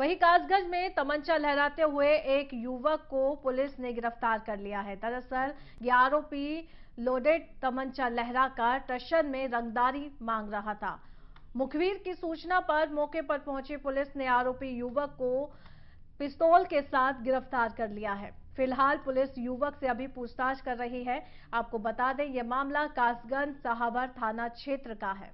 वहीं कासगंज में तमंचा लहराते हुए एक युवक को पुलिस ने गिरफ्तार कर लिया है दरअसल ये आरोपी लोडेड तमंचा लहराकर टशन में रंगदारी मांग रहा था मुखबिर की सूचना पर मौके पर पहुंची पुलिस ने आरोपी युवक को पिस्तौल के साथ गिरफ्तार कर लिया है फिलहाल पुलिस युवक से अभी पूछताछ कर रही है आपको बता दें यह मामला कासगंज साहबर थाना क्षेत्र का है